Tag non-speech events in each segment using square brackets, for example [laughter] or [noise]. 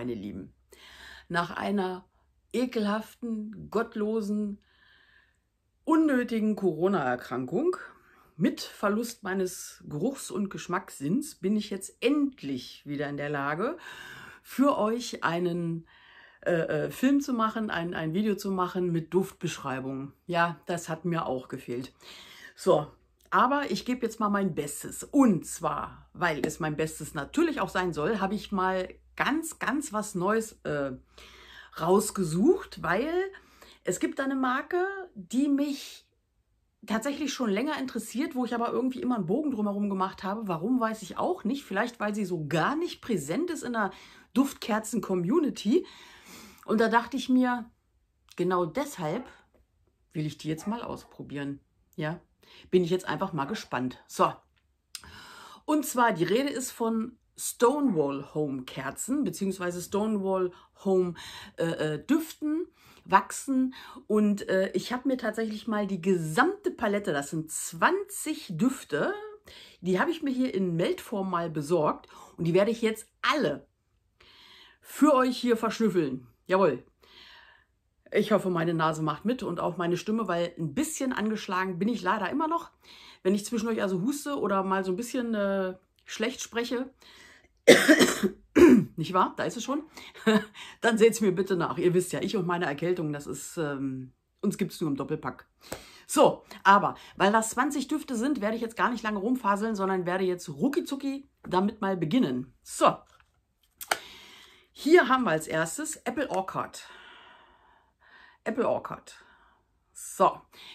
meine Lieben. Nach einer ekelhaften, gottlosen, unnötigen Corona-Erkrankung mit Verlust meines Geruchs- und Geschmackssinns bin ich jetzt endlich wieder in der Lage, für euch einen äh, äh Film zu machen, ein, ein Video zu machen mit Duftbeschreibungen. Ja, das hat mir auch gefehlt. So, aber ich gebe jetzt mal mein Bestes. Und zwar, weil es mein Bestes natürlich auch sein soll, habe ich mal ganz, ganz was Neues äh, rausgesucht, weil es gibt eine Marke, die mich tatsächlich schon länger interessiert, wo ich aber irgendwie immer einen Bogen drumherum gemacht habe. Warum, weiß ich auch nicht. Vielleicht, weil sie so gar nicht präsent ist in der Duftkerzen-Community. Und da dachte ich mir, genau deshalb will ich die jetzt mal ausprobieren. Ja, bin ich jetzt einfach mal gespannt. So, und zwar, die Rede ist von Stonewall Home Kerzen bzw. Stonewall Home äh, äh, Düften wachsen und äh, ich habe mir tatsächlich mal die gesamte Palette, das sind 20 Düfte, die habe ich mir hier in Meltform mal besorgt und die werde ich jetzt alle für euch hier verschnüffeln. Jawohl. Ich hoffe, meine Nase macht mit und auch meine Stimme, weil ein bisschen angeschlagen bin ich leider immer noch. Wenn ich zwischen euch also huste oder mal so ein bisschen äh, schlecht spreche, [coughs] Nicht wahr? Da ist es schon. [laughs] Dann seht es mir bitte nach. Ihr wisst ja, ich und meine Erkältung, das ist, ähm, uns gibt es nur im Doppelpack. So, aber weil das 20 Düfte sind, werde ich jetzt gar nicht lange rumfaseln, sondern werde jetzt ruckizucki damit mal beginnen. So, hier haben wir als erstes Apple Orchard. Apple Orchard. So,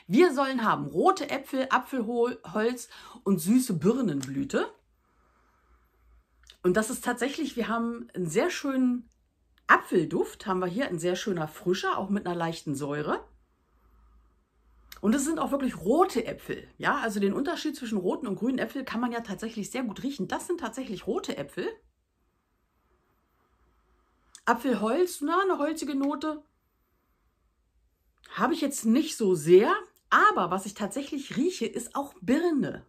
wir sollen haben rote Äpfel, Apfelholz und süße Birnenblüte. Und das ist tatsächlich, wir haben einen sehr schönen Apfelduft, haben wir hier, ein sehr schöner frischer, auch mit einer leichten Säure. Und es sind auch wirklich rote Äpfel. Ja, also den Unterschied zwischen roten und grünen Äpfeln kann man ja tatsächlich sehr gut riechen. Das sind tatsächlich rote Äpfel. Apfelholz, na, eine holzige Note. Habe ich jetzt nicht so sehr, aber was ich tatsächlich rieche, ist auch Birne.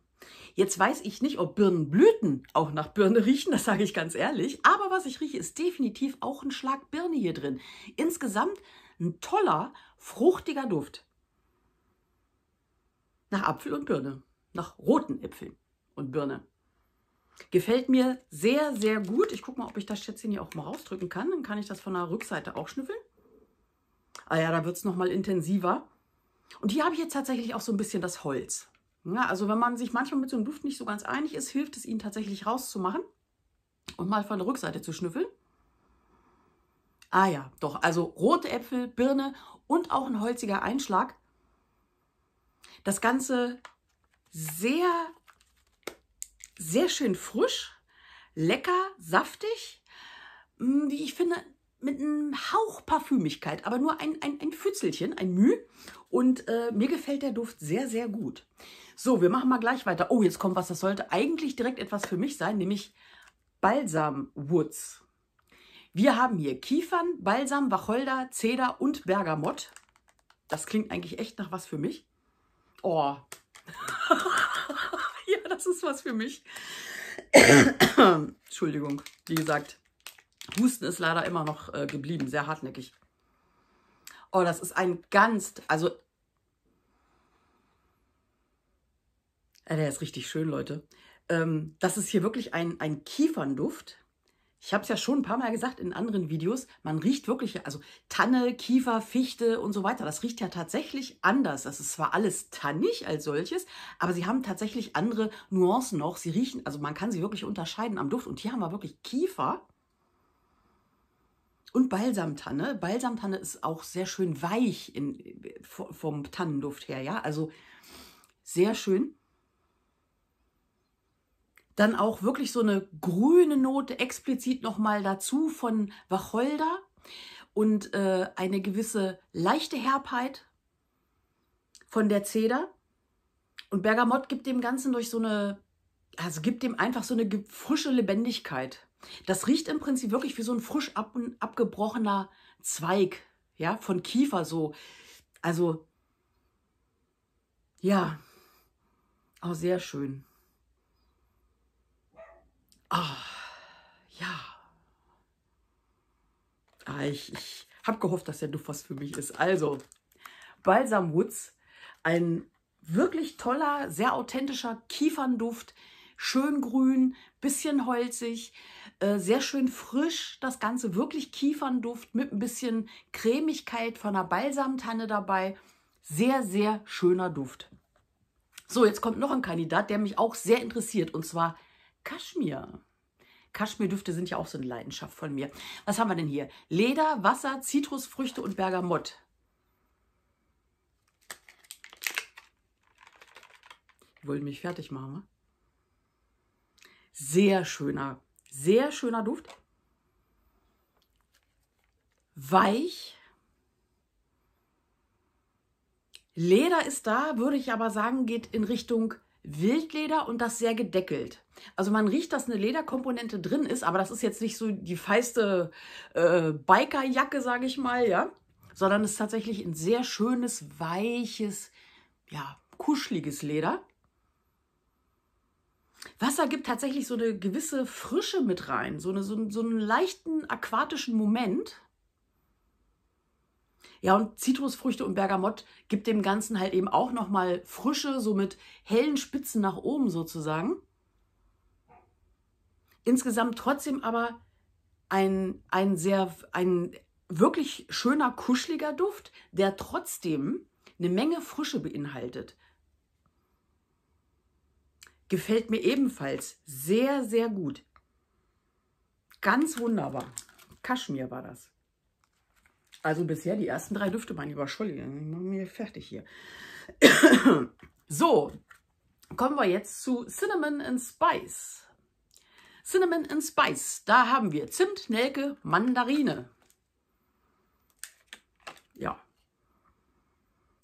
Jetzt weiß ich nicht, ob Birnenblüten auch nach Birne riechen, das sage ich ganz ehrlich. Aber was ich rieche, ist definitiv auch ein Schlag Birne hier drin. Insgesamt ein toller, fruchtiger Duft. Nach Apfel und Birne. Nach roten Äpfeln und Birne. Gefällt mir sehr, sehr gut. Ich gucke mal, ob ich das Schätzchen hier auch mal rausdrücken kann. Dann kann ich das von der Rückseite auch schnüffeln. Ah ja, da wird es nochmal intensiver. Und hier habe ich jetzt tatsächlich auch so ein bisschen das Holz. Ja, ne? also wenn man sich manchmal mit so einem Duft nicht so ganz einig ist, hilft es ihnen tatsächlich rauszumachen und mal von der Rückseite zu schnüffeln. Ah ja, doch, also rote Äpfel, Birne und auch ein holziger Einschlag. Das Ganze sehr, sehr schön frisch, lecker, saftig. Hm, wie ich finde, mit einem Hauch Parfümigkeit, aber nur ein, ein, ein Fützelchen, ein Müh. Und äh, mir gefällt der Duft sehr, sehr gut. So, wir machen mal gleich weiter. Oh, jetzt kommt was, das sollte eigentlich direkt etwas für mich sein, nämlich Balsam Woods. Wir haben hier Kiefern, Balsam, Wacholder, Zeder und Bergamott. Das klingt eigentlich echt nach was für mich. Oh, [laughs] ja, das ist was für mich. [coughs] Entschuldigung, wie gesagt, Husten ist leider immer noch äh, geblieben, sehr hartnäckig. Oh, das ist ein ganz, also äh, der ist richtig schön, Leute. Ähm, das ist hier wirklich ein, ein Kiefernduft. Ich habe es ja schon ein paar Mal gesagt in anderen Videos, man riecht wirklich, also Tanne, Kiefer, Fichte und so weiter, das riecht ja tatsächlich anders. Das ist zwar alles tannig als solches, aber sie haben tatsächlich andere Nuancen noch. Sie riechen, also man kann sie wirklich unterscheiden am Duft. Und hier haben wir wirklich Kiefer und Balsamtanne. Balsamtanne ist auch sehr schön weich in, vom Tannenduft her, ja. Also sehr schön. Dann auch wirklich so eine grüne Note explizit nochmal dazu von Wacholder und äh, eine gewisse leichte Herbheit von der Zeder. Und Bergamott gibt dem Ganzen durch so eine, also gibt dem einfach so eine frische Lebendigkeit. Das riecht im Prinzip wirklich wie so ein frisch ab abgebrochener Zweig, ja, von Kiefer so. Also, ja, auch sehr schön. Ah, ja. Ah, ich, ich habe gehofft, dass der Duft was für mich ist. Also, Balsam Woods, ein wirklich toller, sehr authentischer Kiefernduft, schön grün, bisschen holzig, äh, sehr schön frisch. Das Ganze wirklich Kiefernduft mit ein bisschen Cremigkeit von einer Balsamtanne dabei. Sehr, sehr schöner Duft. So, jetzt kommt noch ein Kandidat, der mich auch sehr interessiert, und zwar Kaschmir. Kaschmirdüfte sind ja auch so eine Leidenschaft von mir. Was haben wir denn hier? Leder, Wasser, Zitrusfrüchte und Bergamott. Die wollen mich fertig machen, ne? Sehr schöner, sehr schöner Duft. Weich. Leder ist da, würde ich aber sagen, geht in Richtung Wildleder und das sehr gedeckelt. Also man riecht, dass eine Lederkomponente drin ist, aber das ist jetzt nicht so die feiste äh, Bikerjacke, sage ich mal, ja, sondern es ist tatsächlich ein sehr schönes, weiches, ja, kuscheliges Leder. Wasser gibt tatsächlich so eine gewisse Frische mit rein, so, eine, so, so einen leichten aquatischen Moment. Ja, und Zitrusfrüchte und Bergamott gibt dem Ganzen halt eben auch nochmal Frische, so mit hellen Spitzen nach oben sozusagen. Insgesamt trotzdem aber ein, ein sehr, ein wirklich schöner, kuscheliger Duft, der trotzdem eine Menge Frische beinhaltet. Gefällt mir ebenfalls sehr, sehr gut. Ganz wunderbar. Kaschmir war das. Also bisher die ersten drei Düfte, meine Überschuldigung. Ich mache mir fertig hier. [coughs] so, kommen wir jetzt zu Cinnamon and Spice. Cinnamon and Spice. Da haben wir Zimt, Nelke, Mandarine. Ja.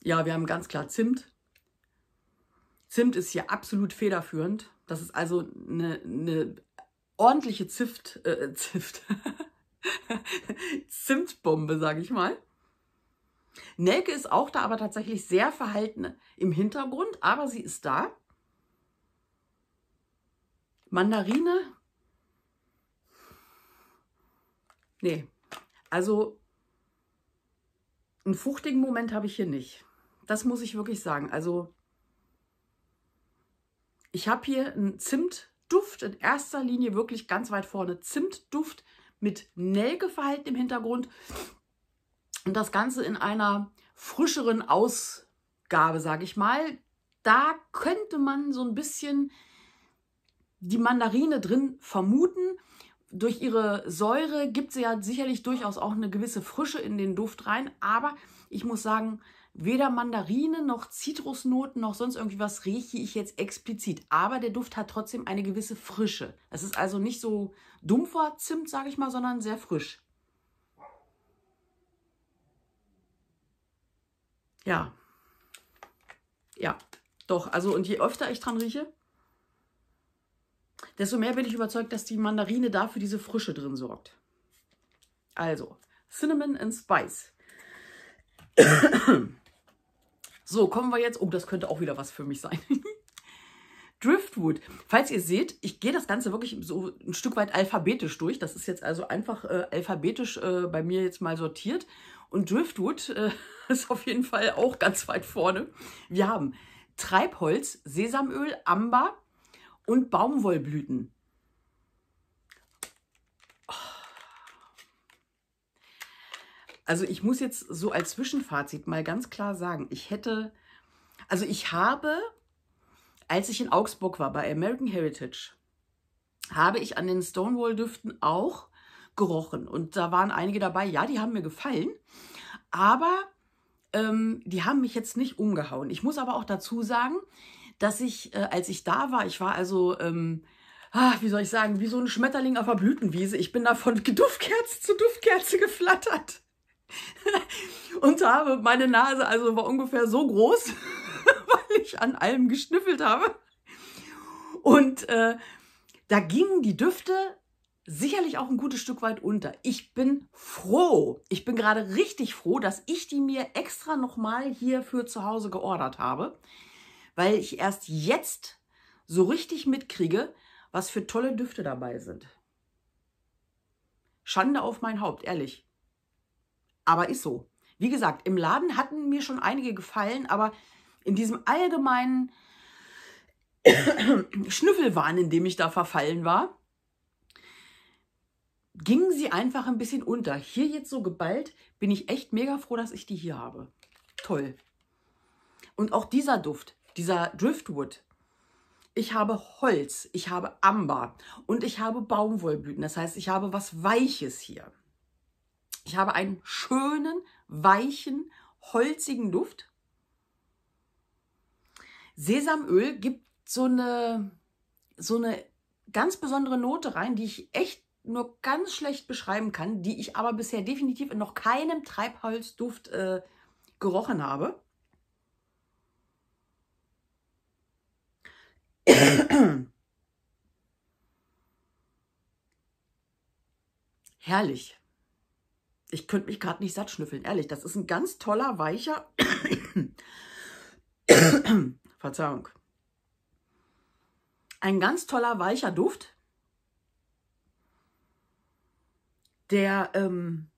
Ja, wir haben ganz klar Zimt, Zimt ist hier absolut federführend. Das ist also eine, eine ordentliche Zift, äh, [laughs] Zift. Zimtbombe, sage ich mal. Nelke ist auch da, aber tatsächlich sehr verhalten im Hintergrund, aber sie ist da. Mandarine. Nee, also einen fruchtigen Moment habe ich hier nicht. Das muss ich wirklich sagen. Also ich habe hier einen Zimtduft, in erster Linie wirklich ganz weit vorne Zimtduft mit Nelke verhalten im Hintergrund. Und das Ganze in einer frischeren Ausgabe, sage ich mal. Da könnte man so ein bisschen die Mandarine drin vermuten. Durch ihre Säure gibt sie ja sicherlich durchaus auch eine gewisse Frische in den Duft rein. Aber ich muss sagen, Weder Mandarine noch Zitrusnoten noch sonst irgendwie was rieche ich jetzt explizit. Aber der Duft hat trotzdem eine gewisse Frische. Es ist also nicht so dumpfer Zimt, sage ich mal, sondern sehr frisch. Ja. Ja, doch. Also und je öfter ich dran rieche, desto mehr bin ich überzeugt, dass die Mandarine dafür diese Frische drin sorgt. Also, Cinnamon and Spice. So, kommen wir jetzt. Oh, das könnte auch wieder was für mich sein. [laughs] Driftwood. Falls ihr seht, ich gehe das Ganze wirklich so ein Stück weit alphabetisch durch. Das ist jetzt also einfach äh, alphabetisch äh, bei mir jetzt mal sortiert. Und Driftwood äh, [laughs] ist auf jeden Fall auch ganz weit vorne. Wir haben Treibholz, Sesamöl, Amber und Baumwollblüten. Also ich muss jetzt so als Zwischenfazit mal ganz klar sagen, ich hätte, also ich habe, als ich in Augsburg war bei American Heritage, habe ich an den Stonewall-Düften auch gerochen. Und da waren einige dabei, ja, die haben mir gefallen, aber ähm, die haben mich jetzt nicht umgehauen. Ich muss aber auch dazu sagen, dass ich, äh, als ich da war, ich war also, ähm, ach, wie soll ich sagen, wie so ein Schmetterling auf der Blütenwiese. Ich bin da von [laughs] Duftkerze zu Duftkerze geflattert. [laughs] und habe meine Nase also war ungefähr so groß, [laughs] weil ich an allem geschnüffelt habe. Und äh, da gingen die Düfte sicherlich auch ein gutes Stück weit unter. Ich bin froh, ich bin gerade richtig froh, dass ich die mir extra nochmal hier für zu Hause geordert habe, weil ich erst jetzt so richtig mitkriege, was für tolle Düfte dabei sind. Schande auf mein Haupt, ehrlich. Aber ist so. Wie gesagt, im Laden hatten mir schon einige gefallen, aber in diesem allgemeinen [coughs] Schnüffelwahn, in dem ich da verfallen war, gingen sie einfach ein bisschen unter. Hier jetzt so geballt bin ich echt mega froh, dass ich die hier habe. Toll. Und auch dieser Duft, dieser Driftwood. Ich habe Holz, ich habe Amber und ich habe Baumwollblüten. Das heißt, ich habe was Weiches hier. Ich habe einen schönen, weichen, holzigen Duft. Sesamöl gibt so eine, so eine ganz besondere Note rein, die ich echt nur ganz schlecht beschreiben kann, die ich aber bisher definitiv in noch keinem Treibholzduft äh, gerochen habe. Herrlich ich könnte mich gerade nicht satt schnüffeln, ehrlich. Das ist ein ganz toller, weicher... [coughs] Verzeihung. Ein ganz toller, weicher Duft, der ähm,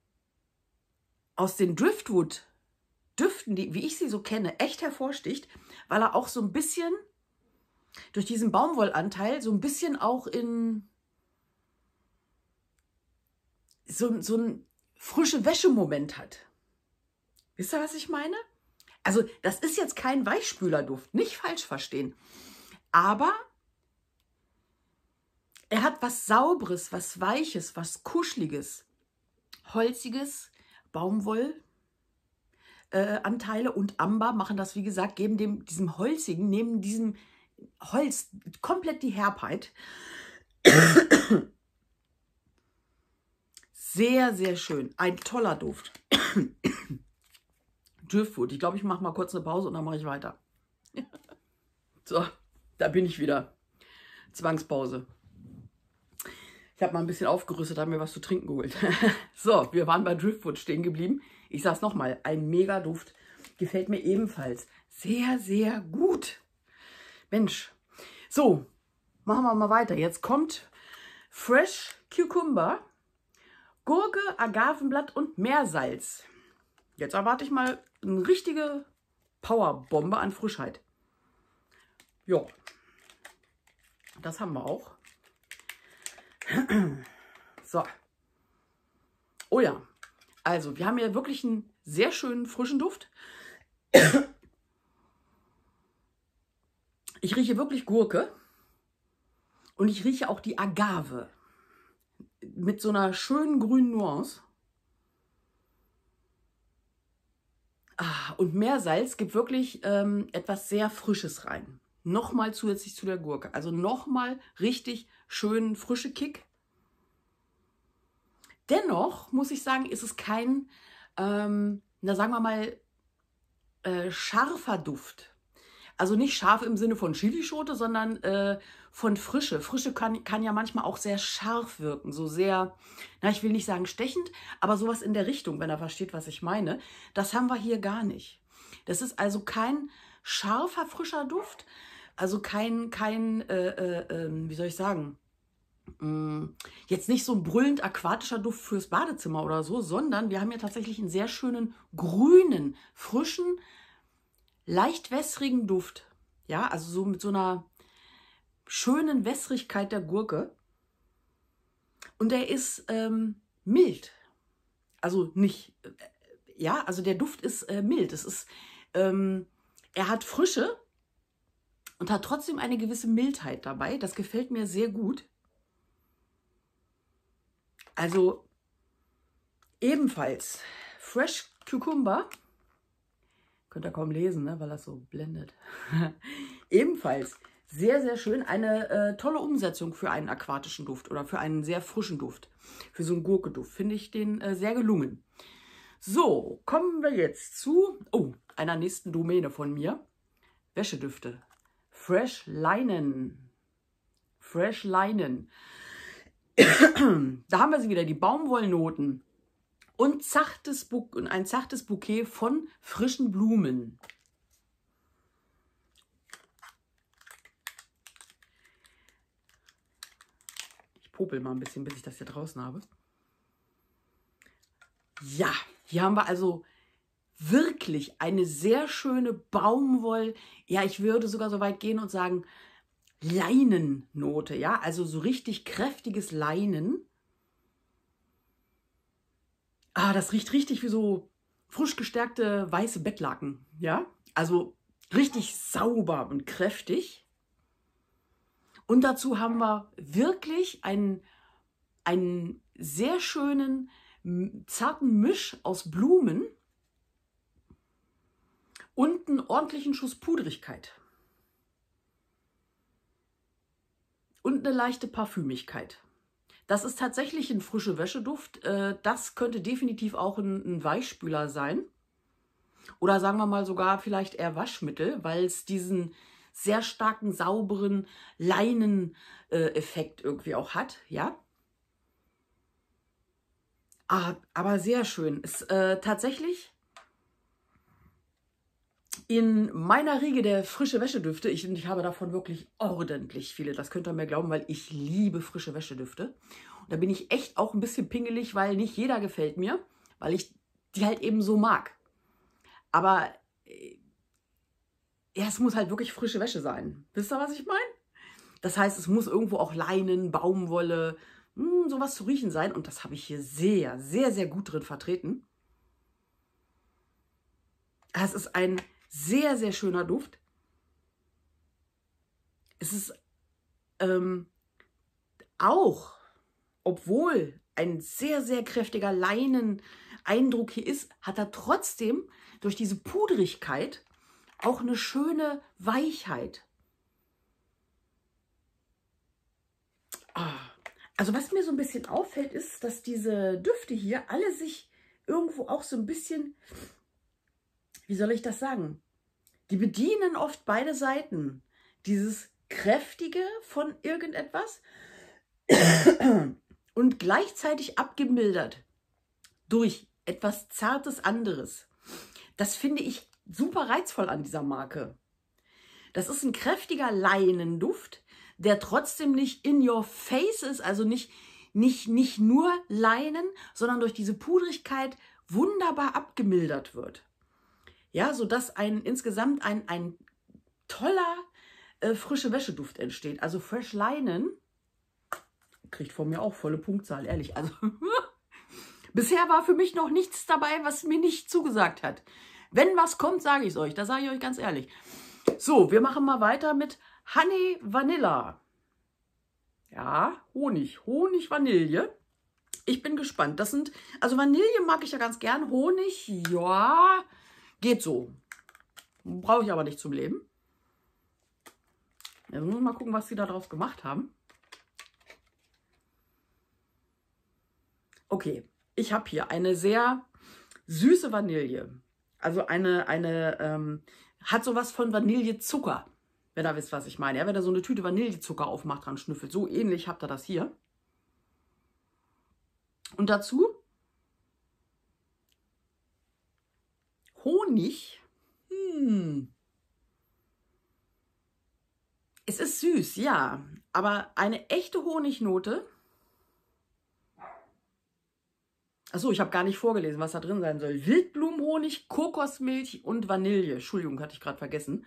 aus den Driftwood-Düften, wie ich sie so kenne, echt hervorsticht, weil er auch so ein bisschen durch diesen Baumwollanteil so ein bisschen auch in so, so ein frische Wäschemoment hat. Wisst ihr, was ich meine? Also das ist jetzt kein Weichspülerduft, nicht falsch verstehen. Aber er hat was Sauberes, was Weiches, was Kuscheliges, Holziges, Baumwoll, äh, Anteile und Amber machen das, wie gesagt, geben dem, diesem Holzigen, nehmen diesem Holz komplett die Herbheit. Sehr, sehr schön. Ein toller Duft. Driftwood. [coughs] Ich glaube, ich mache mal kurz eine Pause und dann mache ich weiter. [laughs] so, da bin ich wieder. Zwangspause. Ich habe mal ein bisschen aufgerüstet, habe mir was zu trinken geholt. [laughs] so, wir waren bei Driftwood stehen geblieben. Ich sage es nochmal, ein mega Duft. Gefällt mir ebenfalls sehr, sehr gut. Mensch. So, machen wir mal weiter. Jetzt kommt Fresh Cucumber Gurke, Agavenblatt und Meersalz. Jetzt erwarte ich mal eine richtige Powerbombe an Frischheit. Ja, das haben wir auch. [clears throat] So. Oh ja, also wir haben hier wirklich einen sehr schönen frischen Duft. Ich rieche wirklich Gurke und ich rieche auch die Agave mit so einer schönen grünen Nuance. Ah, und Meersalz gibt wirklich ähm, etwas sehr Frisches rein. Nochmal zusätzlich zu der Gurke. Also nochmal richtig schön frische Kick. Dennoch muss ich sagen, ist es kein, ähm, na sagen wir mal, äh, scharfer Duft. Also nicht scharf im Sinne von Chilischote, sondern äh, von Frische. Frische kann, kann ja manchmal auch sehr scharf wirken, so sehr, na, ich will nicht sagen stechend, aber sowas in der Richtung, wenn er versteht, was ich meine. Das haben wir hier gar nicht. Das ist also kein scharfer, frischer Duft, also kein, kein äh, äh, ähm, wie soll ich sagen, mm, jetzt nicht so ein brüllend aquatischer Duft fürs Badezimmer oder so, sondern wir haben ja tatsächlich einen sehr schönen grünen, frischen, leicht wässrigen Duft. Ja, also so mit so einer schönen Wässrigkeit der Gurke. Und er ist ähm, mild. Also nicht, äh, ja, also der Duft ist äh, mild. Es ist, ähm, er hat Frische und hat trotzdem eine gewisse Mildheit dabei. Das gefällt mir sehr gut. Also ebenfalls Fresh Cucumber Könnt ihr kaum lesen, ne? weil das so blendet. [laughs] Ebenfalls sehr, sehr schön. Eine äh, tolle Umsetzung für einen aquatischen Duft oder für einen sehr frischen Duft. Für so einen Gurkeduft finde ich den äh, sehr gelungen. So, kommen wir jetzt zu oh, einer nächsten Domäne von mir. Wäschedüfte. Fresh Leinen. Fresh Leinen. [coughs] da haben wir sie wieder, die Baumwollnoten und, zartes Bu und ein zartes Bouquet von frischen Blumen. Ich popel mal ein bisschen, bis ich das hier draußen habe. Ja, hier haben wir also wirklich eine sehr schöne Baumwoll. Ja, ich würde sogar so weit gehen und sagen Leinennote. Ja, also so richtig kräftiges Leinen. Ah, das riecht richtig wie so frisch gestärkte weiße Bettlaken. Ja, also richtig sauber und kräftig. Und dazu haben wir wirklich einen, einen sehr schönen, zarten Misch aus Blumen und einen ordentlichen Schuss Pudrigkeit. Und eine leichte Parfümigkeit. Das ist tatsächlich ein frischer Wäscheduft. Äh, das könnte definitiv auch ein, Weichspüler sein. Oder sagen wir mal sogar vielleicht eher Waschmittel, weil es diesen sehr starken, sauberen Leineneffekt äh, irgendwie auch hat. Ja, ah, aber sehr schön. Ist äh, tatsächlich in meiner Riege der frische Wäschedüfte, ich, ich habe davon wirklich ordentlich viele, das könnt ihr mir glauben, weil ich liebe frische Wäschedüfte. Und da bin ich echt auch ein bisschen pingelig, weil nicht jeder gefällt mir, weil ich die halt eben so mag. Aber äh, ja, es muss halt wirklich frische Wäsche sein. Wisst ihr, was ich meine? Das heißt, es muss irgendwo auch Leinen, Baumwolle, mh, hm, sowas zu riechen sein. Und das habe ich hier sehr, sehr, sehr gut drin vertreten. Es ist ein sehr, sehr schöner Duft. Es ist ähm, auch, obwohl ein sehr, sehr kräftiger Leinen-Eindruck hier ist, hat er trotzdem durch diese Pudrigkeit auch eine schöne Weichheit. Ah. Also was mir so ein bisschen auffällt, ist, dass diese Düfte hier alle sich irgendwo auch so ein bisschen, wie soll ich das sagen, die bedienen oft beide Seiten. Dieses Kräftige von irgendetwas [coughs] und gleichzeitig abgemildert durch etwas Zartes anderes. Das finde ich super reizvoll an dieser Marke. Das ist ein kräftiger Leinenduft, der trotzdem nicht in your face ist, also nicht, nicht, nicht nur Leinen, sondern durch diese Pudrigkeit wunderbar abgemildert wird ja, sodass ein, insgesamt ein, ein toller äh, frische Wäscheduft entsteht. Also Fresh Linen kriegt von mir auch volle Punktzahl, ehrlich. Also [laughs] bisher war für mich noch nichts dabei, was mir nicht zugesagt hat. Wenn was kommt, sage ich es euch. Da sage ich euch ganz ehrlich. So, wir machen mal weiter mit Honey Vanilla. Ja, Honig. Honig, Vanille. Ich bin gespannt. Das sind, also Vanille mag ich ja ganz gern. Honig, ja. Geht so. Brauche ich aber nicht zum Leben. Also muss mal gucken, was sie da draus gemacht haben. Okay, ich habe hier eine sehr süße Vanille. Also eine, eine, ähm, hat sowas von Vanillezucker. Wenn ihr wisst, was ich meine. Ja, wenn er so eine Tüte Vanillezucker aufmacht, dran schnüffelt. So ähnlich habt ihr das hier. Und dazu nicht. Hm. Es ist süß, ja, aber eine echte Honignote. Achso, ich habe gar nicht vorgelesen, was da drin sein soll. Wildblumenhonig, Kokosmilch und Vanille. Entschuldigung, hatte ich gerade vergessen.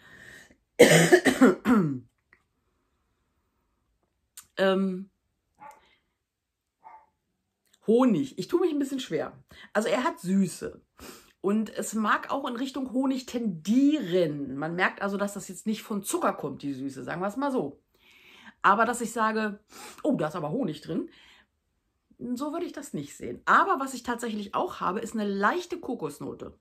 [clears throat] ähm, Honig. Ich tue mich ein bisschen schwer. Also er hat Süße. Und es mag auch in Richtung Honig tendieren. Man merkt also, dass das jetzt nicht von Zucker kommt, die Süße, sagen wir es mal so. Aber dass ich sage, oh, da ist aber Honig drin, so würde ich das nicht sehen. Aber was ich tatsächlich auch habe, ist eine leichte Kokosnote.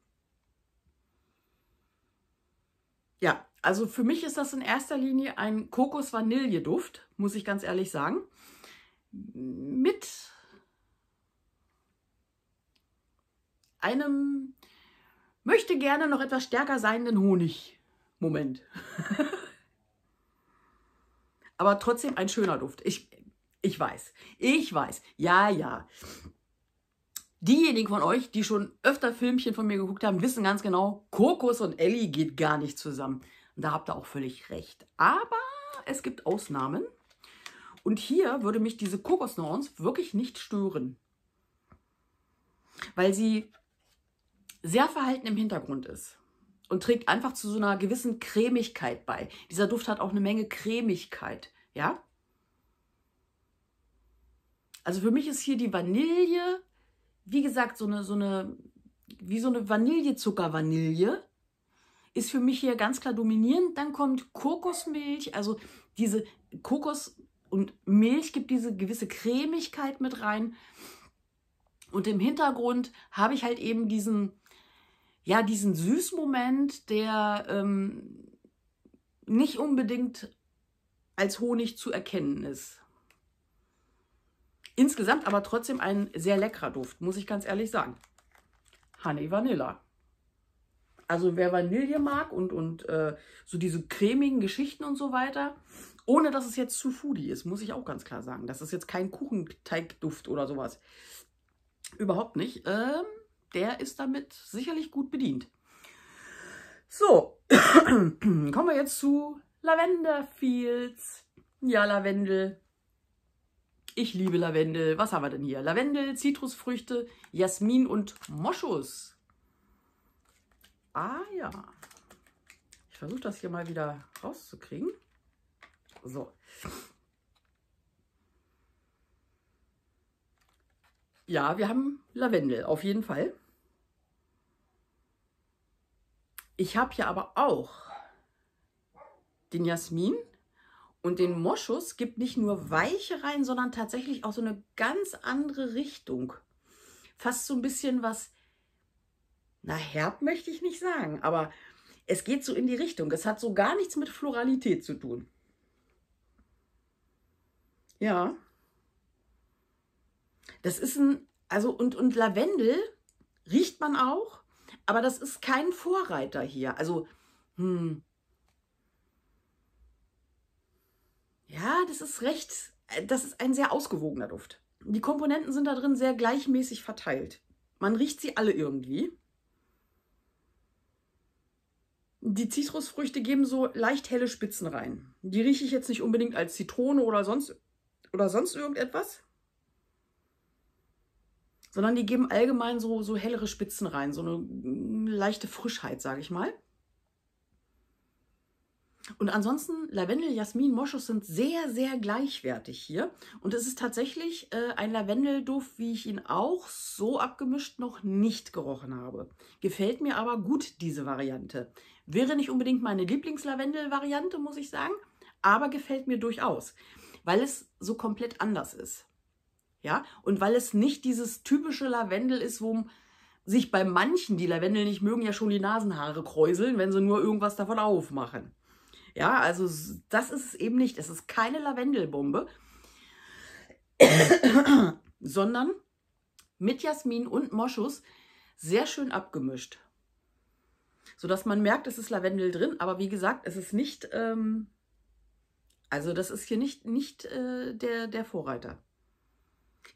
Ja, also für mich ist das in erster Linie ein Kokos-Vanille-Duft, muss ich ganz ehrlich sagen. Mit einem möchte gerne noch etwas stärker den Honig. Moment. [laughs] Aber trotzdem ein schöner Duft. Ich, ich weiß. Ich weiß. Ja, ja. Diejenigen von euch, die schon öfter Filmchen von mir geguckt haben, wissen ganz genau, Kokos und Ellie geht gar nicht zusammen. Und da habt ihr auch völlig recht. Aber es gibt Ausnahmen. Und hier würde mich diese Kokosnuance wirklich nicht stören. Weil sie sehr verhalten im Hintergrund ist und trägt einfach zu so einer gewissen Cremigkeit bei. Dieser Duft hat auch eine Menge Cremigkeit, ja? Also für mich ist hier die Vanille, wie gesagt, so eine, so eine, wie so eine Vanillezucker-Vanille, ist für mich hier ganz klar dominierend. Dann kommt Kokosmilch, also diese Kokos und Milch gibt diese gewisse Cremigkeit mit rein. Und im Hintergrund habe ich halt eben diesen, ja, diesen Süßmoment, der ähm, nicht unbedingt als Honig zu erkennen ist. Insgesamt aber trotzdem ein sehr leckerer Duft, muss ich ganz ehrlich sagen. Honey Vanilla. Also wer Vanille mag und, und äh, so diese cremigen Geschichten und so weiter, ohne dass es jetzt zu foodie ist, muss ich auch ganz klar sagen. Das ist jetzt kein Kuchenteigduft oder sowas. Überhaupt nicht. Ähm, der ist damit sicherlich gut bedient. So, [clears throat] kommen wir jetzt zu Lavenderfields. Ja, Lavendel. Ich liebe Lavendel. Was haben wir denn hier? Lavendel, Zitrusfrüchte, Jasmin und Moschus. Ah ja. Ich versuche das hier mal wieder rauszukriegen. So. Ja, wir haben Lavendel, auf jeden Fall. Ich habe hier aber auch den Jasmin und den Moschus gibt nicht nur weiche rein, sondern tatsächlich auch so eine ganz andere Richtung. Fast so ein bisschen was, na herb möchte ich nicht sagen, aber es geht so in die Richtung. Es hat so gar nichts mit Floralität zu tun. Ja. Das ist ein, also und, und Lavendel riecht man auch. Aber das ist kein Vorreiter hier. Also, hm. Ja, das ist recht, äh, das ist ein sehr ausgewogener Duft. Die Komponenten sind da drin sehr gleichmäßig verteilt. Man riecht sie alle irgendwie. Die Zitrusfrüchte geben so leicht helle Spitzen rein. Die rieche ich jetzt nicht unbedingt als Zitrone oder sonst, oder sonst irgendetwas sondern die geben allgemein so, so hellere Spitzen rein, so eine mm, leichte Frischheit, sage ich mal. Und ansonsten, Lavendel, Jasmin, Moschus sind sehr, sehr gleichwertig hier. Und es ist tatsächlich äh, ein Lavendelduft, wie ich ihn auch so abgemischt noch nicht gerochen habe. Gefällt mir aber gut, diese Variante. Wäre nicht unbedingt meine Lieblingslavendel-Variante, muss ich sagen, aber gefällt mir durchaus, weil es so komplett anders ist. Ja, und weil es nicht dieses typische Lavendel ist, wo sich bei manchen, die Lavendel nicht mögen, ja schon die Nasenhaare kräuseln, wenn sie nur irgendwas davon aufmachen. Ja, also das ist es eben nicht. Es ist keine Lavendelbombe, [coughs] sondern mit Jasmin und Moschus sehr schön abgemischt. Sodass man merkt, es ist Lavendel drin, aber wie gesagt, es ist nicht, ähm, also das ist hier nicht, nicht äh, der, der Vorreiter.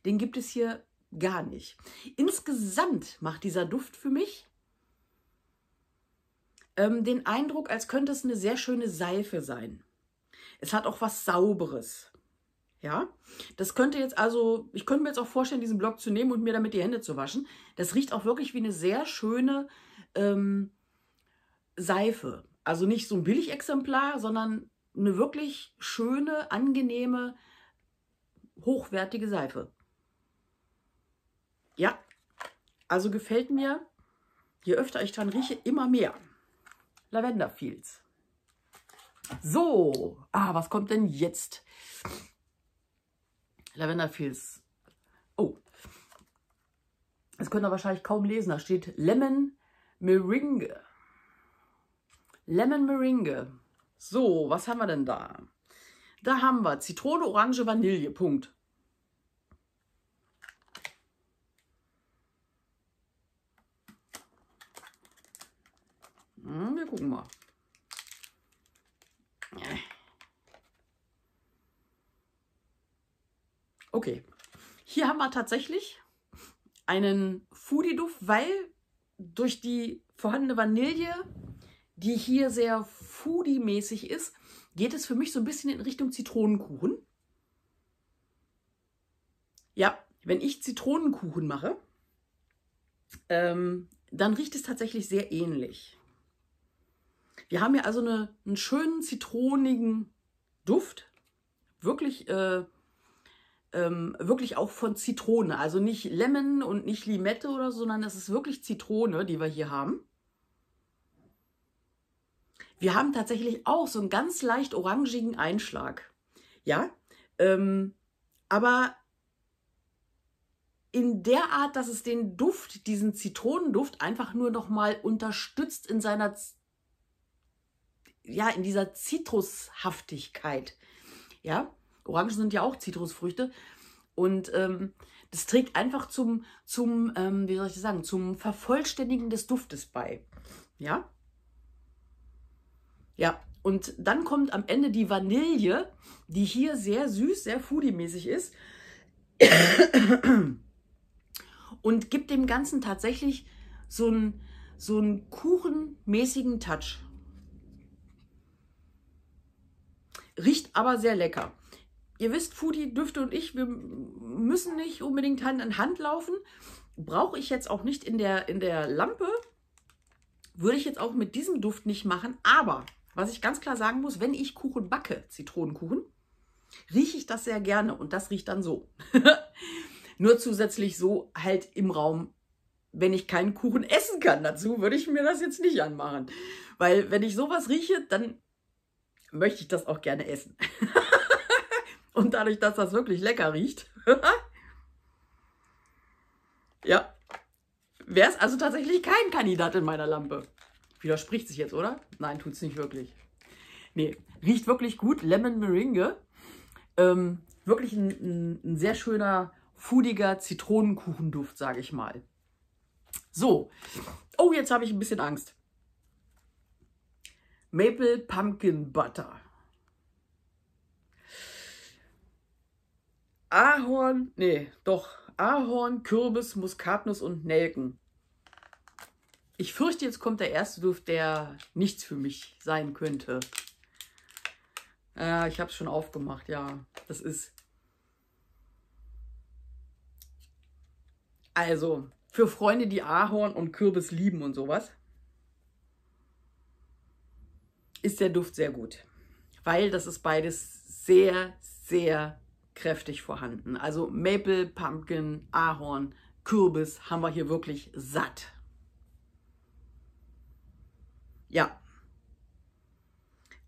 Den gibt es hier gar nicht. Insgesamt macht dieser Duft für mich ähm, den Eindruck, als könnte es eine sehr schöne Seife sein. Es hat auch was Sauberes. Ja, das könnte jetzt also, ich könnte mir jetzt auch vorstellen, diesen Block zu nehmen und mir damit die Hände zu waschen. Das riecht auch wirklich wie eine sehr schöne ähm, Seife. Also nicht so ein Billigexemplar, sondern eine wirklich schöne, angenehme, hochwertige Seife. Ja, also gefällt mir, je öfter ich dran rieche, immer mehr. Lavender Fields. So, ah, was kommt denn jetzt? Lavender Fields. Oh, das könnt ihr wahrscheinlich kaum lesen. Da steht Lemon Meringue. Lemon Meringue. So, was haben wir denn da? Da haben wir Zitrone, Orange, Vanille, Punkt. Hier haben wir tatsächlich einen Foodie-Duft, weil durch die vorhandene Vanille, die hier sehr Foodie-mäßig ist, geht es für mich so ein bisschen in Richtung Zitronenkuchen. Ja, wenn ich Zitronenkuchen mache, ähm, dann riecht es tatsächlich sehr ähnlich. Wir haben hier also eine, einen schönen zitronigen Duft. Wirklich äh, ähm, wirklich auch von Zitrone. Also nicht Lemon und nicht Limette oder so, sondern es ist wirklich Zitrone, die wir hier haben. Wir haben tatsächlich auch so einen ganz leicht orangigen Einschlag. Ja, ähm, aber in der Art, dass es den Duft, diesen Zitronenduft einfach nur nochmal unterstützt in seiner, ja, in dieser Zitrushaftigkeit. Ja, Orangen sind ja auch Zitrusfrüchte. Und ähm, das trägt einfach zum, zum ähm, wie soll ich das sagen, zum Vervollständigen des Duftes bei. Ja? Ja, und dann kommt am Ende die Vanille, die hier sehr süß, sehr foodie-mäßig ist. und gibt dem Ganzen tatsächlich so einen, so einen kuchenmäßigen Touch. Riecht aber sehr lecker ihr wisst, Foodie, Düfte und ich, wir müssen nicht unbedingt Hand in Hand laufen. Brauche ich jetzt auch nicht in der, in der Lampe. Würde ich jetzt auch mit diesem Duft nicht machen. Aber was ich ganz klar sagen muss, wenn ich Kuchen backe, Zitronenkuchen, rieche ich das sehr gerne. Und das riecht dann so. [laughs] Nur zusätzlich so halt im Raum wenn ich keinen Kuchen essen kann dazu, würde ich mir das jetzt nicht anmachen. Weil wenn ich sowas rieche, dann möchte ich das auch gerne essen. [laughs] und dadurch, dass das wirklich lecker riecht. [laughs] ja, wäre es also tatsächlich kein Kandidat in meiner Lampe. Widerspricht sich jetzt, oder? Nein, tut es nicht wirklich. Nee, riecht wirklich gut. Lemon Meringue. Ähm, wirklich ein, ein, ein sehr schöner, foodiger Zitronenkuchenduft, sage ich mal. So. Oh, jetzt habe ich ein bisschen Angst. Maple Pumpkin Butter. Ahorn, nee, doch, Ahorn, Kürbis, Muskatnuss und Nelken. Ich fürchte, jetzt kommt der erste Duft, der nichts für mich sein könnte. Äh, ich habe es schon aufgemacht, ja. Das ist... Also, für Freunde, die Ahorn und Kürbis lieben und sowas, ist der Duft sehr gut. Weil das ist beides sehr, sehr kräftig vorhanden. Also Maple, Pumpkin, Ahorn, Kürbis haben wir hier wirklich satt. Ja.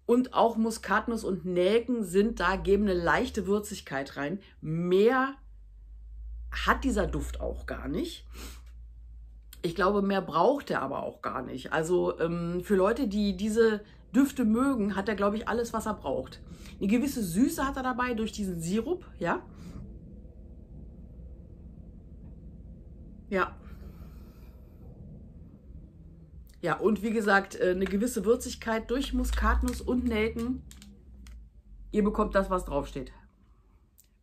Und auch Muskatnuss und Nelken sind da, geben eine leichte Würzigkeit rein. Mehr hat dieser Duft auch gar nicht. Ich glaube, mehr braucht er aber auch gar nicht. Also ähm, für Leute, die diese Düfte mögen, hat er, glaube ich, alles, was er braucht. Eine gewisse Süße hat er dabei durch diesen Sirup, ja. Ja. Ja, und wie gesagt, äh, eine gewisse Würzigkeit durch Muskatnuss und Nelken. Ihr bekommt das, was draufsteht.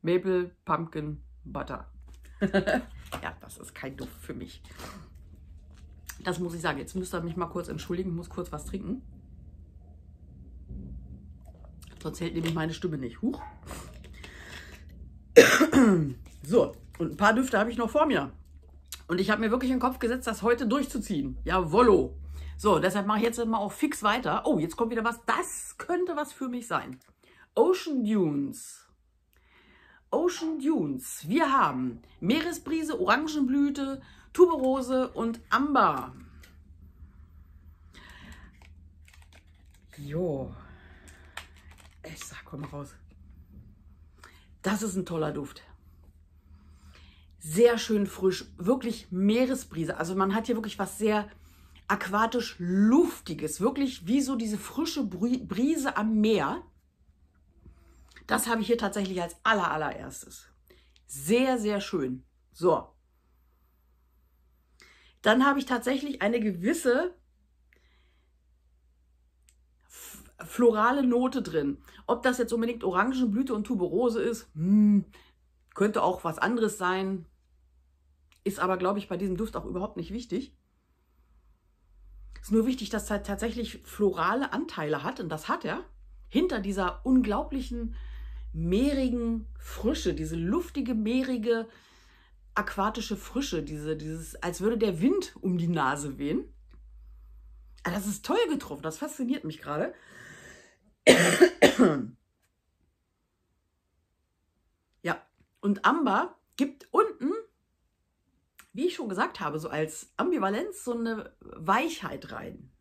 Maple, Pumpkin, Butter. [laughs] ja, das ist kein Duft für mich. Das muss ich sagen. Jetzt müsst ihr mich mal kurz entschuldigen, ich muss kurz was trinken. Sonst hält nämlich meine Stimme nicht. Huch. So, und ein paar Düfte habe ich noch vor mir. Und ich habe mir wirklich in den Kopf gesetzt, das heute durchzuziehen. Jawollo. So, deshalb mache ich jetzt mal auch fix weiter. Oh, jetzt kommt wieder was. Das könnte was für mich sein. Ocean Dunes. Ocean Dunes. Wir haben Meeresbrise, Orangenblüte, Tuberose und Amber. Jo. Ich sag, komm raus. Das ist ein toller Duft. Sehr schön frisch, wirklich Meeresbrise. Also man hat hier wirklich was sehr aquatisch luftiges, wirklich wie so diese frische Brise am Meer. Das habe ich hier tatsächlich als aller allererstes. Sehr, sehr schön. So. Dann habe ich tatsächlich eine gewisse florale Note drin. Ob das jetzt unbedingt Orangenblüte und Tuberose ist, mh, hm, könnte auch was anderes sein. Ist aber, glaube ich, bei diesem Duft auch überhaupt nicht wichtig. Ist nur wichtig, dass er tatsächlich florale Anteile hat, und das hat er, hinter dieser unglaublichen, meerigen Frische, diese luftige, meerige, aquatische Frische, diese, dieses, als würde der Wind um die Nase wehen. Ah, das ist toll getroffen, das fasziniert mich gerade. [coughs] ja, und Amber gibt unten, wie ich schon gesagt habe, so als Ambivalenz so eine Weichheit rein.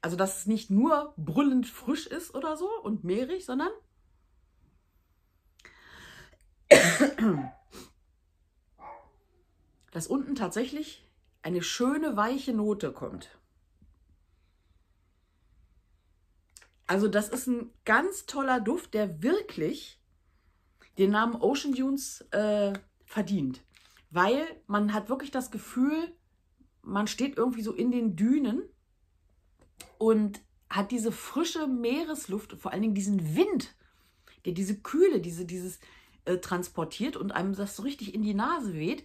Also, dass es nicht nur brüllend frisch ist oder so und mehrig, sondern [coughs] dass unten tatsächlich eine schöne weiche Note kommt. Also das ist ein ganz toller Duft, der wirklich den Namen Ocean Dunes äh, verdient. Weil man hat wirklich das Gefühl, man steht irgendwie so in den Dünen und hat diese frische Meeresluft und vor allen Dingen diesen Wind, der diese Kühle, diese, dieses äh, transportiert und einem das so richtig in die Nase weht.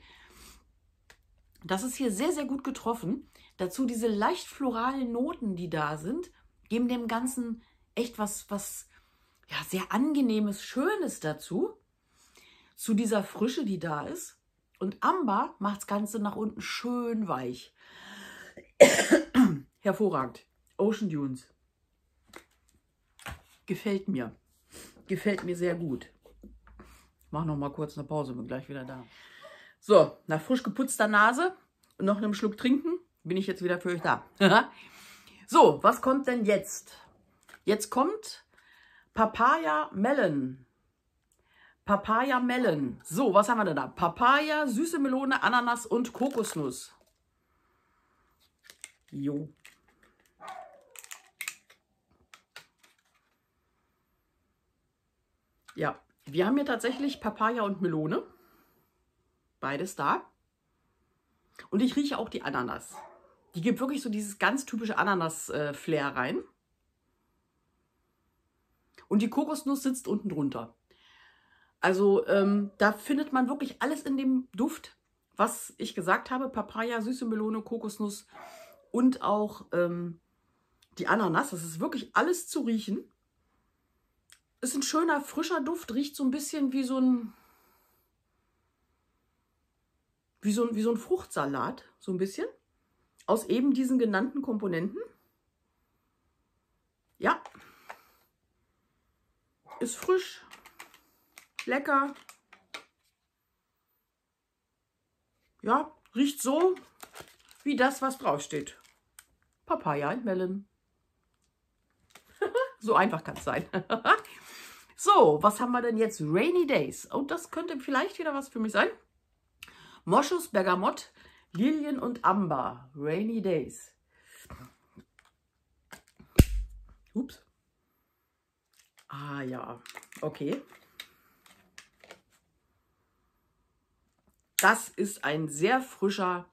Das ist hier sehr, sehr gut getroffen. Dazu diese leicht floralen Noten, die da sind, geben dem Ganzen echt was, was ja, sehr angenehmes, schönes dazu, zu dieser Frische, die da ist. Und Amber macht das Ganze nach unten schön weich. [coughs] Hervorragend. Ocean Dunes. Gefällt mir. Gefällt mir sehr gut. Ich mach noch mal kurz eine Pause, bin gleich wieder da. So, nach frisch geputzter Nase und noch einem Schluck trinken, bin ich jetzt wieder für euch da. [laughs] so, was kommt denn jetzt? Jetzt kommt Papaya Melon. Papaya Melon. So, was haben wir denn da? Papaya, süße Melone, Ananas und Kokosnuss. Jo. Ja, wir haben hier tatsächlich Papaya und Melone. Beides da. Und ich rieche auch die Ananas. Die gibt wirklich so dieses ganz typische Ananas-Flair äh, rein. Und die Kokosnuss sitzt unten drunter. Also ähm, da findet man wirklich alles in dem Duft, was ich gesagt habe. Papaya, süße Melone, Kokosnuss und auch ähm, die Ananas. Das ist wirklich alles zu riechen. Ist ein schöner, frischer Duft. Riecht so ein bisschen wie so ein, wie so, ein, wie so ein Fruchtsalat. So ein bisschen. Aus eben diesen genannten Komponenten. Ja, ist frisch, lecker. Ja, riecht so wie das, was draufsteht. Papaya und Melon. [laughs] so einfach kann es sein. [laughs] so, was haben wir denn jetzt? Rainy Days. Und oh, das könnte vielleicht wieder was für mich sein. Moschus, Bergamott, Lilien und Amber. Rainy Days. Ups. Ah ja, okay. Das ist ein sehr frischer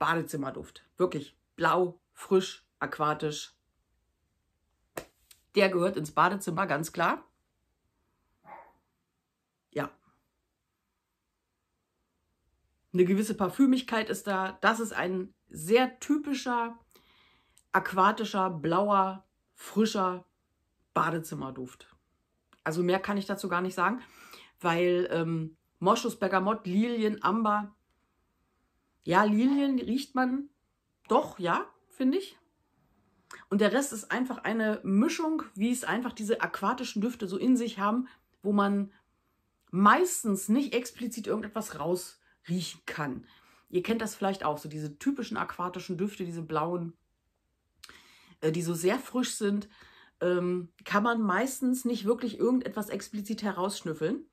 Badezimmerduft. Wirklich blau, frisch, aquatisch. Der gehört ins Badezimmer, ganz klar. Ja. Eine gewisse Parfümigkeit ist da. Das ist ein sehr typischer, aquatischer, blauer, frischer Badezimmerduft. Also mehr kann ich dazu gar nicht sagen, weil ähm, Moschus, Bergamot, Lilien, Amber. Ja, Lilien riecht man doch, ja, finde ich. Und der Rest ist einfach eine Mischung, wie es einfach diese aquatischen Düfte so in sich haben, wo man meistens nicht explizit irgendetwas rausriechen kann. Ihr kennt das vielleicht auch, so diese typischen aquatischen Düfte, diese blauen, äh, die so sehr frisch sind, ähm, kann man meistens nicht wirklich irgendetwas explizit herausschnüffeln.